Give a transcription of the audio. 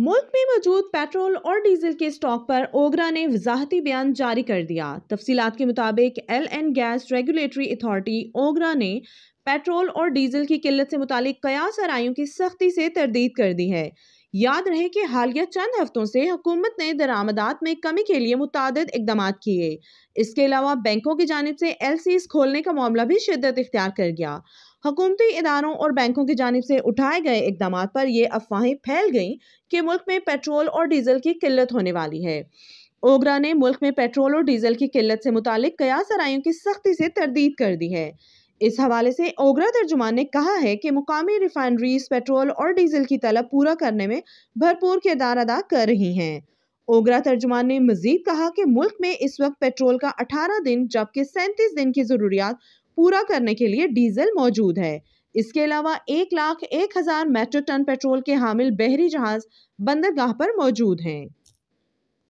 मुल्क में मौजूद पेट्रोल और डीजल के स्टॉक पर ओगरा ने वजाहती बयान जारी कर दिया तफसीत के मुताबिक oil and gas regulatory authority OGRA ने पेट्रोल और डीजल की किल्लत से मुतल कयास आरइयों की सख्ती से तरदीद कर दी है याद रहे कि हालिया चंद हफ्तों से हुकूमत ने दरामदात में कमी के लिए मुतद इकदाम किए इसके अलावा बैंकों की जानब से एल सीज खोलने का मामला भी शिदत इख्तियार कर गया हकूमती इदारों और बैंकों की जानब से उठाए गए इकदाम पर यह अफवाहें फैल गईं कि मुल्क में पेट्रोल और डीजल की किल्लत होने वाली है ओगरा ने मुल्क में पेट्रोल और डीजल की किल्लत से मुतल कयासराइयों की सख्ती से तरदीद कर दी है इस हवाले से ओगरा तर्जुमान ने कहा है कि मुकामी रिफाइनरीज पेट्रोल और डीजल की तलब पूरा करने में भरपूर किरदार अदा कर रही हैं ओगरा तर्जुमान ने मजीद कहा कि मुल्क में इस वक्त पेट्रोल का अठारह दिन जबकि सैंतीस दिन की ज़रूरियात पूरा करने के लिए डीजल मौजूद है इसके अलावा एक लाख एक हज़ार मेट्रिक टन पेट्रोल के हामिल बहरी जहाज़ बंदरगाह पर मौजूद हैं